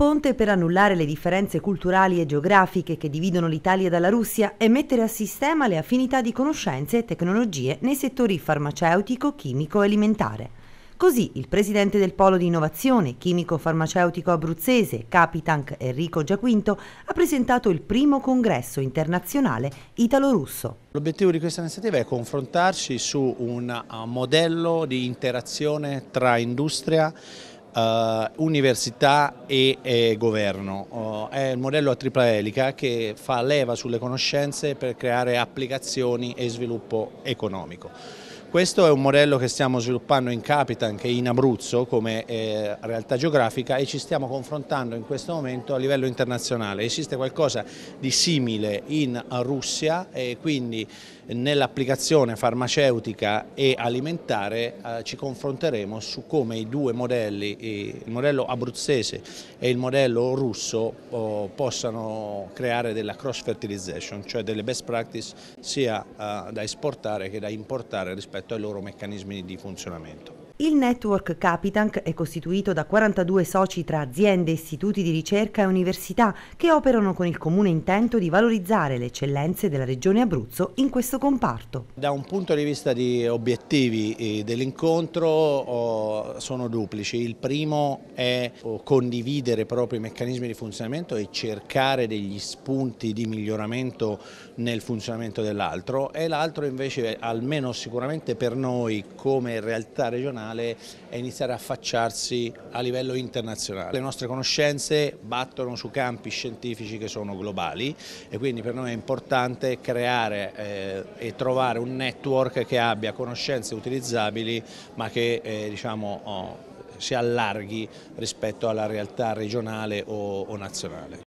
ponte per annullare le differenze culturali e geografiche che dividono l'Italia dalla Russia e mettere a sistema le affinità di conoscenze e tecnologie nei settori farmaceutico, chimico e alimentare. Così il presidente del Polo di Innovazione Chimico-Farmaceutico Abruzzese, Capitank Enrico Giaquinto, ha presentato il primo congresso internazionale italo-russo. L'obiettivo di questa iniziativa è confrontarci su un eh, modello di interazione tra industria eh, università e, e governo. Eh, è il modello a tripla elica che fa leva sulle conoscenze per creare applicazioni e sviluppo economico. Questo è un modello che stiamo sviluppando in Capitan, che è in Abruzzo come eh, realtà geografica e ci stiamo confrontando in questo momento a livello internazionale. Esiste qualcosa di simile in Russia e quindi nell'applicazione farmaceutica e alimentare eh, ci confronteremo su come i due modelli, il modello abruzzese e il modello russo, oh, possano creare della cross fertilization, cioè delle best practice sia eh, da esportare che da importare rispetto ai loro meccanismi di funzionamento. Il network Capitank è costituito da 42 soci tra aziende, istituti di ricerca e università che operano con il comune intento di valorizzare le eccellenze della regione Abruzzo in questo comparto. Da un punto di vista di obiettivi dell'incontro oh, sono duplici. Il primo è oh, condividere proprio i meccanismi di funzionamento e cercare degli spunti di miglioramento nel funzionamento dell'altro e l'altro invece almeno sicuramente per noi come realtà regionale nazionale e iniziare a affacciarsi a livello internazionale. Le nostre conoscenze battono su campi scientifici che sono globali e quindi per noi è importante creare eh, e trovare un network che abbia conoscenze utilizzabili ma che eh, diciamo, oh, si allarghi rispetto alla realtà regionale o, o nazionale.